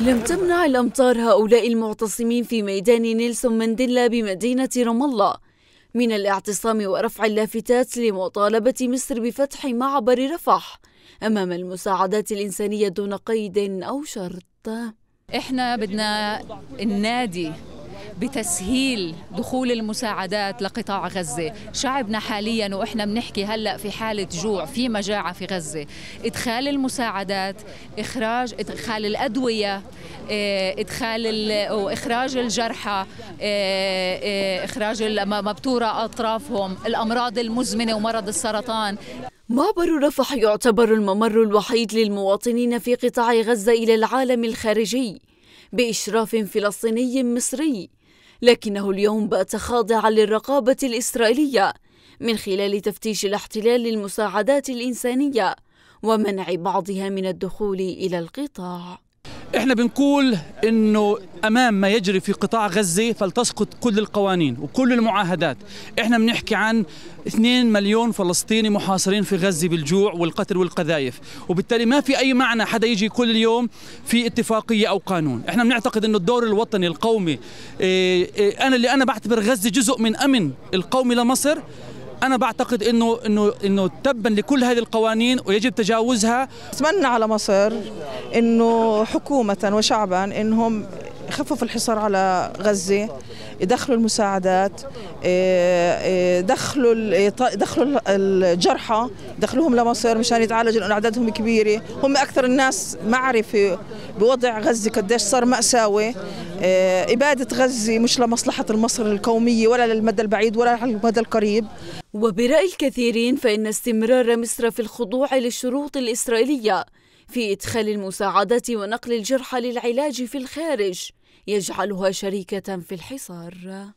لم تمنع الأمطار هؤلاء المعتصمين في ميدان نيلسون مانديلا بمدينة رام الله من الاعتصام ورفع اللافتات لمطالبة مصر بفتح معبر رفح أمام المساعدات الإنسانية دون قيد أو شرط احنا بدنا النادي بتسهيل دخول المساعدات لقطاع غزة شعبنا حاليا وإحنا بنحكي هلأ في حالة جوع في مجاعة في غزة إدخال المساعدات إخراج إدخال الأدوية آه، إدخال وإخراج الجرحى آه، آه، إخراج مبتورة أطرافهم الأمراض المزمنة ومرض السرطان معبر رفح يعتبر الممر الوحيد للمواطنين في قطاع غزة إلى العالم الخارجي بإشراف فلسطيني مصري لكنه اليوم بات خاضعا للرقابة الإسرائيلية من خلال تفتيش الاحتلال للمساعدات الإنسانية ومنع بعضها من الدخول إلى القطاع احنا بنقول انه امام ما يجري في قطاع غزه فلتسقط كل القوانين وكل المعاهدات احنا بنحكي عن 2 مليون فلسطيني محاصرين في غزه بالجوع والقتل والقذايف وبالتالي ما في اي معنى حدا يجي كل يوم في اتفاقيه او قانون احنا بنعتقد انه الدور الوطني القومي إيه، إيه، انا اللي انا بعتبر غزه جزء من امن القومي لمصر انا بعتقد انه انه انه تبا لكل هذه القوانين ويجب تجاوزها اتمنى على مصر انه حكومه وشعبا انهم يخففوا الحصار على غزة يدخلوا المساعدات يدخلوا إيه، إيه، يدخلوا إيه، الجرحى يدخلوهم لمصر مشان يتعالجوا لأن أعدادهم كبيرة هم أكثر الناس معرفة بوضع غزة قديش صار مأساوي إبادة غزة مش لمصلحة المصر القومية ولا للمدى البعيد ولا للمدى المدى القريب وبرأي الكثيرين فإن استمرار مصر في الخضوع للشروط الإسرائيلية في إدخال المساعدات ونقل الجرحى للعلاج في الخارج يجعلها شريكة في الحصار